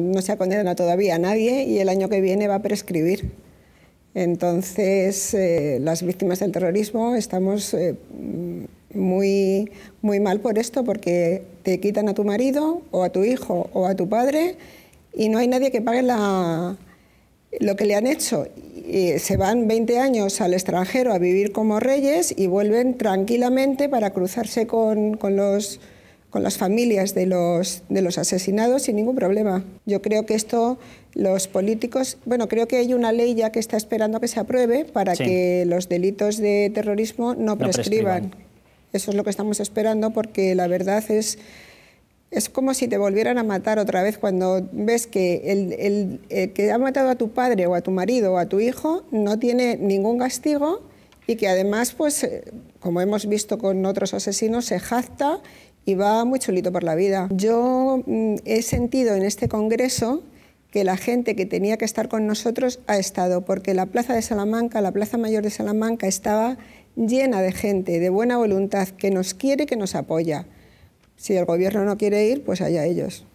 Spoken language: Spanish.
no se ha condenado todavía a nadie y el año que viene va a prescribir. Entonces, eh, las víctimas del terrorismo estamos eh, muy, muy mal por esto, porque te quitan a tu marido o a tu hijo o a tu padre y no hay nadie que pague la, lo que le han hecho. se van 20 años al extranjero a vivir como reyes y vuelven tranquilamente para cruzarse con los con las familias de los, de los asesinados sin ningún problema. Yo creo que esto los políticos, bueno, creo que hay una ley ya que está esperando que se apruebe para que los delitos de terrorismo no prescriban. Eso es lo que estamos esperando porque la verdad es es como si te volvieran a matar otra vez cuando ves que el, el, que ha matado a tu padre o a tu marido o a tu hijo no tiene ningún castigo y que además, pues, eh, como hemos visto con otros asesinos, se jacta y va muy chulito por la vida. Yo mm, he sentido en este congreso que la gente que tenía que estar con nosotros ha estado, porque la Plaza de Salamanca, la Plaza Mayor de Salamanca, estaba llena de gente de buena voluntad que nos quiere que nos apoya. Si el gobierno no quiere ir, pues allá ellos.